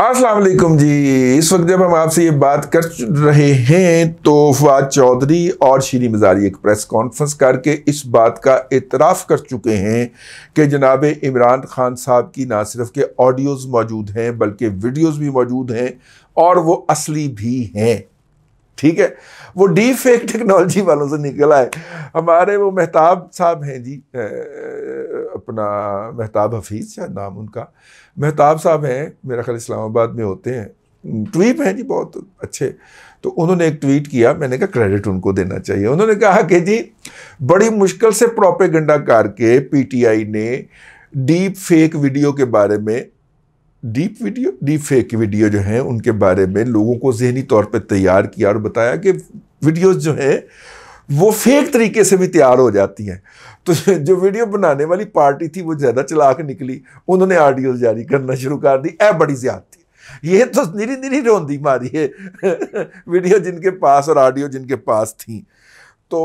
असलकुम जी इस वक्त जब हम आपसे ये बात कर रहे हैं तो फवाद चौधरी और श्री मजारी एक प्रेस कॉन्फ्रेंस करके इस बात का एतराफ़ कर चुके हैं कि जनाब इमरान खान साहब की ना सिर्फ के ऑडियोज़ मौजूद हैं बल्कि वीडियोज़ भी मौजूद हैं और वो असली भी हैं ठीक है वो डी फेक टेक्नोलॉजी वालों से निकला है हमारे वो मेहताब साहब हैं जी अपना महताब हफीज़ शायद नाम उनका महताब साहब हैं मेरा ख्याल इस्लामाबाद में होते हैं ट्वीप हैं जी बहुत अच्छे तो उन्होंने एक ट्वीट किया मैंने कहा क्रेडिट उनको देना चाहिए उन्होंने कहा कि जी बड़ी मुश्किल से प्रोपेगंडा करके पीटीआई ने डीप फेक वीडियो के बारे में deep video deep fake video जो हैं उनके बारे में लोगों को जहनी तौर पर तैयार किया और बताया कि वीडियोज़ जो हैं वो फेक तरीके से भी तैयार हो जाती हैं तो जो वीडियो बनाने वाली पार्टी थी वो ज़्यादा चलाक निकली उन्होंने ऑडियो जारी करना शुरू कर दी ए बड़ी ज्यादा ये तो निरी निरी रोंदी मारी है वीडियो जिनके पास और ऑडियो जिनके पास थी तो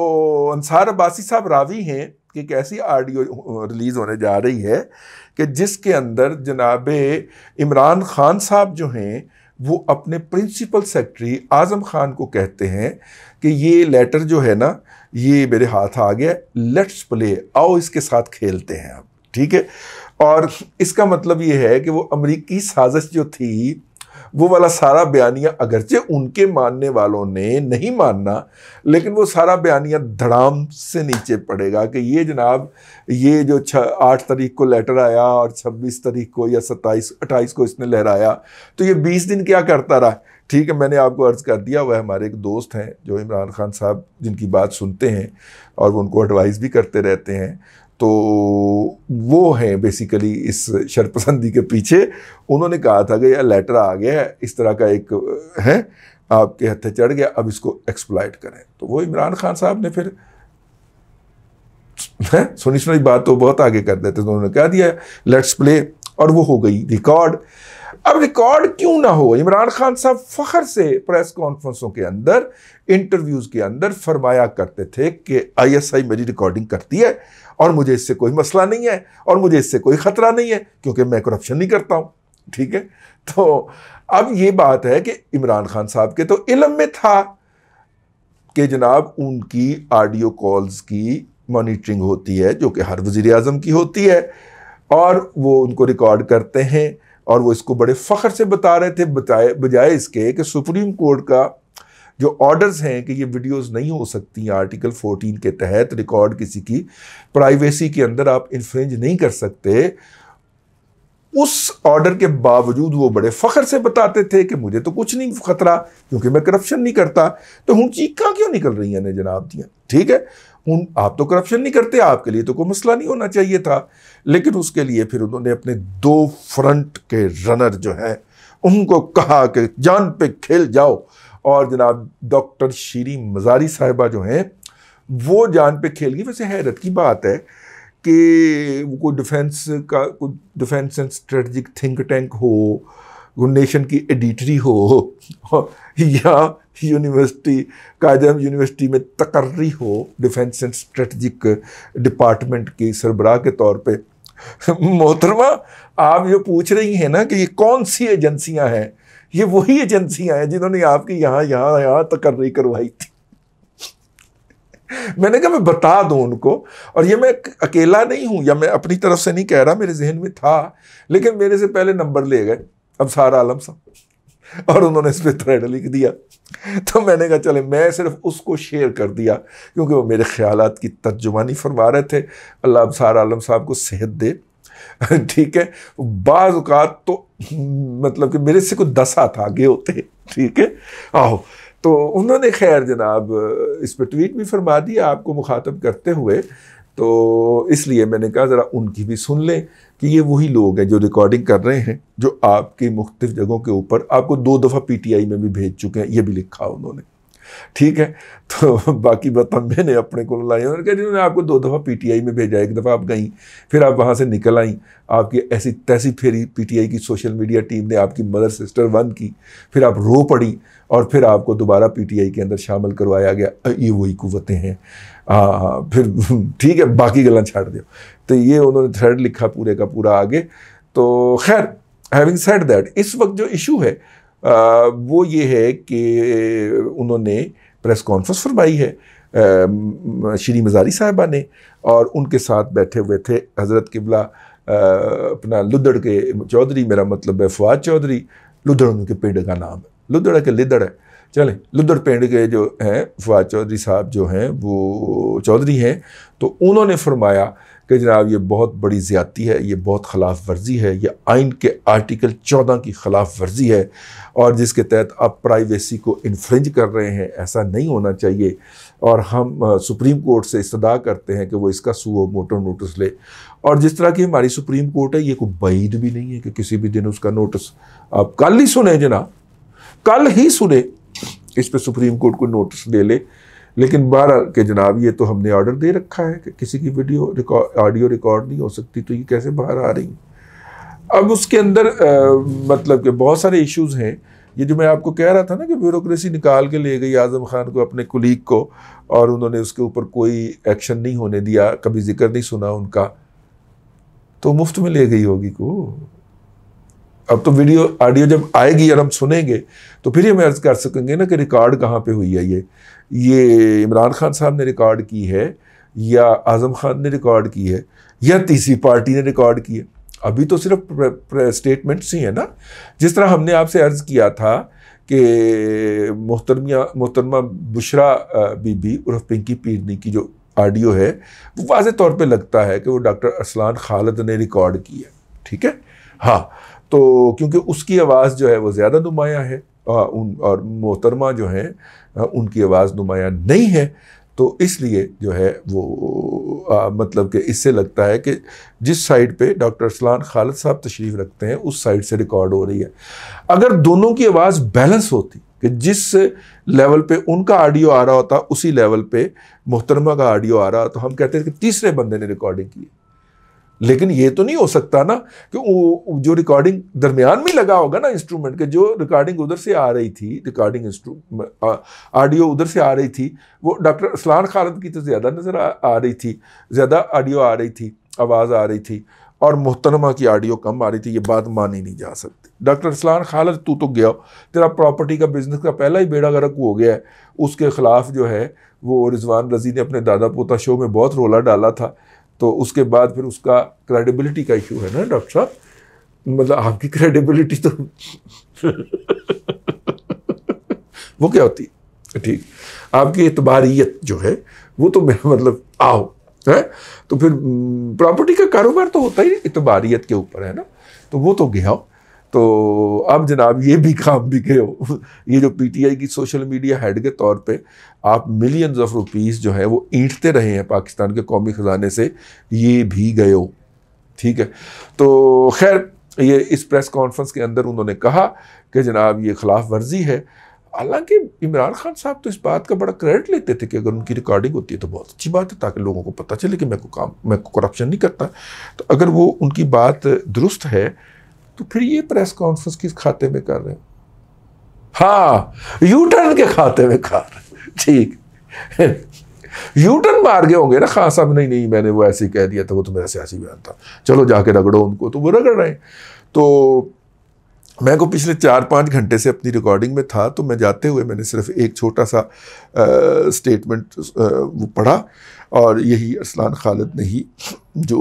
अंसार अब्बासी साहब रावी हैं कि एक ऐसी ऑडियो रिलीज़ होने जा रही है कि जिसके अंदर जनाब इमरान खान साहब जो हैं वो अपने प्रिंसिपल सेक्रेटरी आज़म खान को कहते हैं कि ये लेटर जो है ना ये मेरे हाथ आ गया लेट्स प्ले आओ इसके साथ खेलते हैं आप ठीक है और इसका मतलब ये है कि वो अमरीकी साजिश जो थी वो वाला सारा बयानिया अगरचे उनके मानने वालों ने नहीं मानना लेकिन वो सारा बयानिया धड़ाम से नीचे पड़ेगा कि ये जनाब ये जो छ आठ तारीख को लेटर आया और छब्बीस तारीख को या सत्ताईस अट्ठाईस को इसने लहराया तो ये बीस दिन क्या करता रहा ठीक है मैंने आपको अर्ज़ कर दिया वह हमारे एक दोस्त हैं जो इमरान खान साहब जिनकी बात सुनते हैं और वो उनको एडवाइस भी करते रहते हैं तो वो हैं बेसिकली इस शरपसंदी के पीछे उन्होंने कहा था कि यह लेटर आ गया है इस तरह का एक है आपके हथे चढ़ गया अब इसको एक्सप्लाइट करें तो वो इमरान खान साहब ने फिर है सुनी सुनी बात तो बहुत आगे कर देते तो उन्होंने कह दिया लेट्स प्ले और वो हो गई रिकॉर्ड अब रिकॉर्ड क्यों ना हो इमरान खान साहब फखर से प्रेस कॉन्फ्रेंसों के अंदर इंटरव्यूज़ के अंदर फरमाया करते थे कि आईएसआई मेरी रिकॉर्डिंग करती है और मुझे इससे कोई मसला नहीं है और मुझे इससे कोई ख़तरा नहीं है क्योंकि मैं करप्शन नहीं करता हूँ ठीक है तो अब ये बात है कि इमरान खान साहब के तो इलम में था कि जनाब उनकी ऑडियो कॉल्स की मॉनिटरिंग होती है जो कि हर वज़ी अजम की होती है और वो उनको रिकॉर्ड करते हैं और वो इसको बड़े फ़ख्र से बता रहे थे बताए बजाय इसके कि सुप्रीम कोर्ट का जो ऑर्डर्स हैं कि ये वीडियोस नहीं हो सकती आर्टिकल 14 के तहत रिकॉर्ड किसी की प्राइवेसी के अंदर आप इन्फ्रेंज नहीं कर सकते उस ऑर्डर के बावजूद वो बड़े फ़ख्र से बताते थे कि मुझे तो कुछ नहीं खतरा क्योंकि मैं करप्शन नहीं करता तो हूँ चीखा क्यों निकल रही हैं जनाब दियाँ ठीक है उन आप तो करप्शन नहीं करते आपके लिए तो कोई मसला नहीं होना चाहिए था लेकिन उसके लिए फिर उन्होंने अपने दो फ्रंट के रनर जो हैं उनको कहा कि जान पे खेल जाओ और जनाब डॉक्टर शीरी मजारी साहिबा जो हैं वो जान पे खेल गई वैसे हैरत की बात है कि वो कोई डिफेंस का कोई defence and strategic think tank हो गुंडेशन की एडिटरी हो या यूनिवर्सिटी कायदम यूनिवर्सिटी में तकर्री हो डिफेंस एंड स्ट्रेटजिक डिपार्टमेंट के सरबराह के तौर पे मोहतरमा आप जो पूछ रही हैं ना कि ये कौन सी एजेंसियां हैं ये वही एजेंसियां हैं जिन्होंने आपकी यहाँ यहाँ यहाँ तकर्री करवाई थी मैंने कहा मैं बता दूं उनको और ये मैं अकेला नहीं हूं या मैं अपनी तरफ से नहीं कह रहा मेरे जहन में था लेकिन मेरे से पहले नंबर ले गए अबसार आलम साहब और उन्होंने इस पर थ्रेड लिख दिया तो मैंने कहा चले मैं सिर्फ उसको शेयर कर दिया क्योंकि वो मेरे ख्याल की तर्जुमानी फरमा रहे थे अल्लाह अबसार आलम साहब को सेहत दे ठीक है बाज़ात तो मतलब कि मेरे से कुछ दसा था आगे होते ठीक है आहो तो उन्होंने खैर जनाब इस पर ट्वीट भी फरमा दिया आपको मुखातब करते हुए तो इसलिए मैंने कहा ज़रा उनकी भी सुन लें कि ये वही लोग हैं जो रिकॉर्डिंग कर रहे हैं जो आपकी मुख्तफ जगहों के ऊपर आपको दो दफ़ा आई में भी भेज चुके हैं ये भी लिखा उन्होंने ठीक है तो बाकी बात मैंने अपने को लाई उन्होंने कहा जिन्होंने आपको दो दफ़ा पीटीआई में भेजा एक दफ़ा आप गई फिर आप वहाँ से निकल आई आपकी ऐसी तैसी फेरी पीटीआई की सोशल मीडिया टीम ने आपकी मदर सिस्टर वन की फिर आप रो पड़ी और फिर आपको दोबारा पी के अंदर शामिल करवाया गया ये वही कुवतें हैं हाँ फिर ठीक है बाकी गलत छाड़ दो तो ये उन्होंने थ्रेड लिखा पूरे का पूरा आगे तो खैर हैविंग सेड दैट इस वक्त जो इशू है वो ये है कि उन्होंने प्रेस कॉन्फ्रेंस फरमाई है श्री मज़ारी साहिबा ने और उनके साथ बैठे हुए थे हज़रत किबला अपना लुदड़ के चौधरी मेरा मतलब है फवाद चौधरी लुदड़ उनके पेड़ का नाम है लुदड़ है कि लिदड़ है चलें लुदड़ पेंड के जो हैं फवाद चौधरी साहब जो हैं वो चौधरी हैं तो उन्होंने फरमाया कि जनाब ये बहुत बड़ी ज़्यादती है ये बहुत खिलाफ वर्जी है ये आइन के आर्टिकल चौदह की खिलाफ वर्जी है और जिसके तहत आप प्राइवेसी को इन्फ्रेंज कर रहे हैं ऐसा नहीं होना चाहिए और हम सुप्रीम कोर्ट से इस्तदा करते हैं कि वो इसका सुओ मोटो नोटिस ले और जिस तरह की हमारी सुप्रीम कोर्ट है ये कोई बैद भी नहीं है कि किसी भी दिन उसका नोटिस आप कल ही सुने जनाब कल ही सुने इस पर सुप्रीम कोर्ट को नोटिस ले ले लेकिन बारह के जनाब ये तो हमने ऑर्डर दे रखा है कि किसी की वीडियो रिकॉर्ड ऑडियो रिकॉर्ड नहीं हो सकती तो ये कैसे बाहर आ रही अब उसके अंदर आ, मतलब कि बहुत सारे इश्यूज हैं ये जो मैं आपको कह रहा था ना कि ब्यूरोक्रेसी निकाल के ले गई आज़म खान को अपने कुलीग को और उन्होंने उसके ऊपर कोई एक्शन नहीं होने दिया कभी जिक्र नहीं सुना उनका तो मुफ्त में ले गई होगी को अब तो वीडियो ऑडियो जब आएगी और हम सुनेंगे तो फिर ये मैं अर्ज़ कर सकेंगे ना कि रिकॉर्ड कहाँ पे हुई है ये ये इमरान खान साहब ने रिकॉर्ड की है या आज़म खान ने रिकॉर्ड की है या तीसरी पार्टी ने रिकॉर्ड की है अभी तो सिर्फ स्टेटमेंट्स ही हैं ना जिस तरह हमने आपसे अर्ज़ किया था कि मोहतरमिया मोहतरमा बुशरा बीबी उर्फ पिंकी पीरनी की जो ऑडियो है वो वाज तौर पे लगता है कि वो डॉक्टर अरसलान खालद ने रिकॉर्ड की है ठीक है हाँ तो क्योंकि उसकी आवाज़ जो है वो ज़्यादा नुमाया है उन और मोहतरमा जो हैं उनकी आवाज़ नुमाया नहीं है तो इसलिए जो है वो आ, मतलब कि इससे लगता है कि जिस साइड पे डॉक्टर असलान खालिद साहब तशरीफ़ रखते हैं उस साइड से रिकॉर्ड हो रही है अगर दोनों की आवाज़ बैलेंस होती कि जिस लेवल पे उनका ऑडियो आ रहा होता उसी लेवल पे मोहतरमा का ऑडियो आ रहा तो हम कहते हैं कि तीसरे बंदे ने रिकॉर्डिंग की है लेकिन ये तो नहीं हो सकता ना कि वो जो रिकॉर्डिंग दरमियान में लगा होगा ना इंस्ट्रूमेंट के जो रिकॉर्डिंग उधर से आ रही थी रिकॉर्डिंग ऑडियो उधर से आ रही थी वो डॉक्टर असलान खालद की तो ज़्यादा नज़र आ, आ रही थी ज़्यादा ऑडियो आ रही थी आवाज़ आ रही थी और मोहतरमा की ऑडियो कम आ रही थी ये बात मानी नहीं जा सकती डॉक्टर असलान खालद तू तो गया तेरा प्रॉपर्टी का बिजनेस का पहला ही बेड़ा गर्क हो गया है उसके ख़िलाफ़ जो है वो रिजवान रजी ने अपने दादा पोता शो में बहुत रोला डाला था तो उसके बाद फिर उसका क्रेडिबिलिटी का इशू है ना डॉक्टर साहब मतलब आपकी क्रेडिबिलिटी तो वो क्या होती है ठीक आपकी एतबारियत जो है वो तो मेरा मतलब आओ है तो फिर प्रॉपर्टी हम्म, का कारोबार तो होता ही इतबारियत के ऊपर है ना तो वो तो गया हो तो अब जनाब ये भी काम भी गए हो ये जो पीटीआई की सोशल मीडिया हेड के तौर पे आप मिलियंस ऑफ रुपीस जो है वो ईंटते रहे हैं पाकिस्तान के कौमी ख़जाने से ये भी गए हो ठीक है तो खैर ये इस प्रेस कॉन्फ्रेंस के अंदर उन्होंने कहा कि जनाब ये खिलाफ वर्जी है हालांकि इमरान खान साहब तो इस बात का बड़ा क्रेडिट लेते थे कि अगर उनकी रिकॉर्डिंग होती है तो बहुत अच्छी बात है ताकि लोगों को पता चले कि मैं को काम मैं को करप्शन नहीं करता तो अगर वो उनकी बात दुरुस्त है तो फिर ये प्रेस कॉन्फ्रेंस किस खाते में कर रहे हो हाँ यू टर्न के खाते में कर ठीक यू टर्न मार गए होंगे ना खान साहब नहीं नहीं मैंने वो ऐसे कह दिया था वो तो मेरा सियासी बयान था चलो जाके रगड़ो उनको तो वो रगड़ रहे हैं तो मैं को पिछले चार पाँच घंटे से अपनी रिकॉर्डिंग में था तो मैं जाते हुए मैंने सिर्फ एक छोटा सा स्टेटमेंट वो पढ़ा और यही असलान खालिद ने ही जो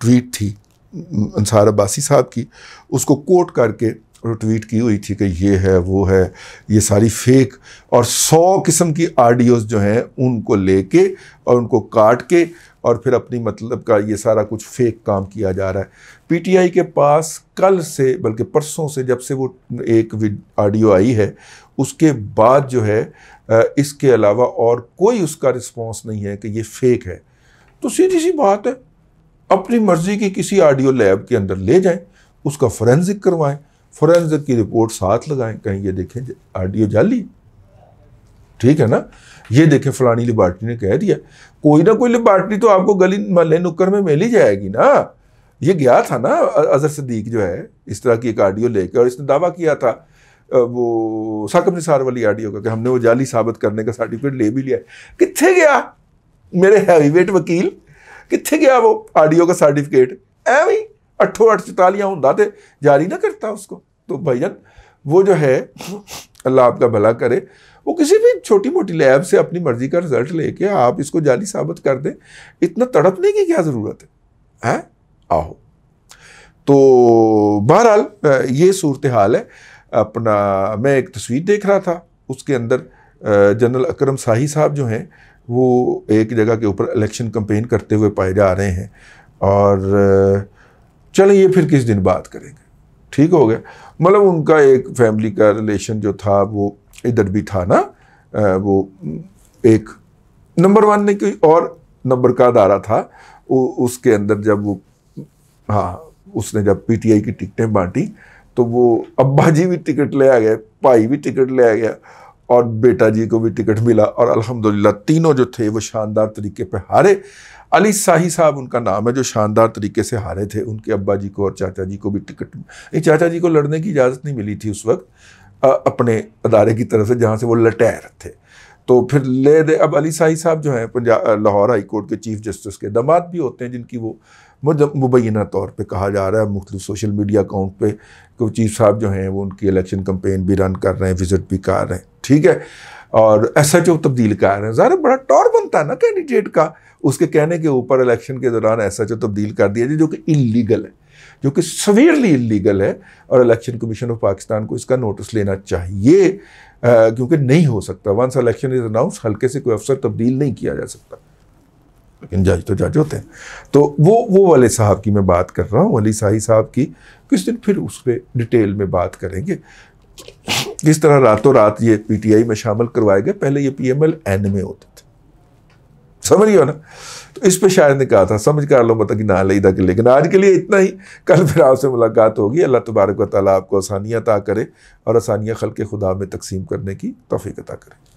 ट्वीट थी अंसार अब्बासी साहब की उसको कोट करके और ट्वीट की हुई थी कि ये है वो है ये सारी फेक और सौ किस्म की आडियोज़ जो हैं उनको लेके और उनको काट के और फिर अपनी मतलब का ये सारा कुछ फेक काम किया जा रहा है पीटीआई के पास कल से बल्कि परसों से जब से वो एक ऑडियो आई है उसके बाद जो है इसके अलावा और कोई उसका रिस्पॉन्स नहीं है कि ये फेक है तो सीधी सी बात है अपनी मर्जी की किसी ऑडियो लैब के अंदर ले जाएं उसका फोरेंसिक करवाएं फोरेंसिक की रिपोर्ट साथ लगाएं कहीं ये देखें ऑडियो जाली ठीक है ना ये देखें फलानी लिबार्टी ने कह दिया कोई ना कोई लेबार्ट्री तो आपको गली मल्ले नुक्कर में मिल ही जाएगी ना ये गया था ना अजहर सदीक जो है इस तरह की एक ऑडियो लेकर और इसने दावा किया था वो साकब निसार वाली ऑडियो का कि हमने वो जाली साबित करने का सर्टिफिकेट ले भी लिया कितने गया मेरे हैवीवेट वकील कितने गया वो ਆਡੀਓ का सर्टिफिकेट ਐਵੇਂ ही अट्ठो अठ चुतालियाँ हों तो जारी ना करता उसको तो भैया वो जो है अल्लाह आपका भला करे वो किसी भी छोटी मोटी लैब से अपनी मर्ज़ी का रिज़ल्ट लेके आप इसको जाली साबित कर दें इतना तड़पने की क्या ज़रूरत है हैं आहो तो बहरहाल ये सूरत हाल है अपना मैं एक तस्वीर देख रहा था उसके अंदर जनरल अकरम शाही साहब जो हैं वो एक जगह के ऊपर इलेक्शन कंपेन करते हुए पाए जा रहे हैं और चलें ये फिर किस दिन बात करेंगे ठीक हो गया मतलब उनका एक फैमिली का रिलेशन जो था वो इधर भी था ना वो एक नंबर वन ने कोई और नंबर का अदारा था उ, उसके अंदर जब वो हाँ उसने जब पीटीआई की टिकटें बांटी तो वो अब्बा जी भी टिकट ले आ गए भाई भी टिकट ले आ गया और बेटा जी को भी टिकट मिला और अल्हम्दुलिल्लाह तीनों जो थे वो शानदार तरीके पे हारे अली साही साहब उनका नाम है जो शानदार तरीके से हारे थे उनके अब्बा जी को और चाचा जी को भी टिकट ये चाचा जी को लड़ने की इजाज़त नहीं मिली थी उस वक्त आ, अपने अदारे की तरफ से जहाँ से वो लटैर थे तो फिर ले दे अब अली शाही साहब जो हैं पंजाब लाहौर हाई कोर्ट के चीफ जस्टिस के दमाद भी होते हैं जिनकी वो मुबैना तौर पर कहा जा रहा है मुख्तु सोशल मीडिया अकाउंट पर कि चीफ साहब जो हैं वो उनकी इलेक्शन कम्पेन भी रन कर रहे हैं विजिट भी कर रहे हैं ठीक है और एस एच ओ तब्दील कर रहे हैं ज़्यादा बड़ा टॉर बनता है ना कैंडिडेट का उसके कहने के ऊपर इलेक्शन के दौरान एस एच ओ तब्दील कर दिया जाए जो कि इलीगल है जो कि सवेरली इलीगल है और इलेक्शन कमीशन ऑफ पाकिस्तान को इसका नोटिस लेना चाहिए क्योंकि नहीं हो सकता वंस इलेक्शन इज अनाउंस हल्के से कोई अफसर तब्दील नहीं किया जा सकता लेकिन जज तो जज होते हैं तो वो वो वाले साहब की मैं बात कर रहा हूँ अली शाही साहब की किस दिन फिर उस पर डिटेल में बात करेंगे किस तरह रातों रात ये पीटीआई में शामिल करवाए गए पहले ये पीएमएल एन में होते थे समझ हो ना तो इस पे शायद ने कहा था समझ कर लो मतलब कि ना लेदा के लेकिन आज के लिए इतना ही कल फिर आपसे मुलाकात होगी अल्लाह तबारक वाली आपको आसानियाँ अता करे और आसानियाँ खल के खुदा में तकसीम करने की तोफ़ी अता करे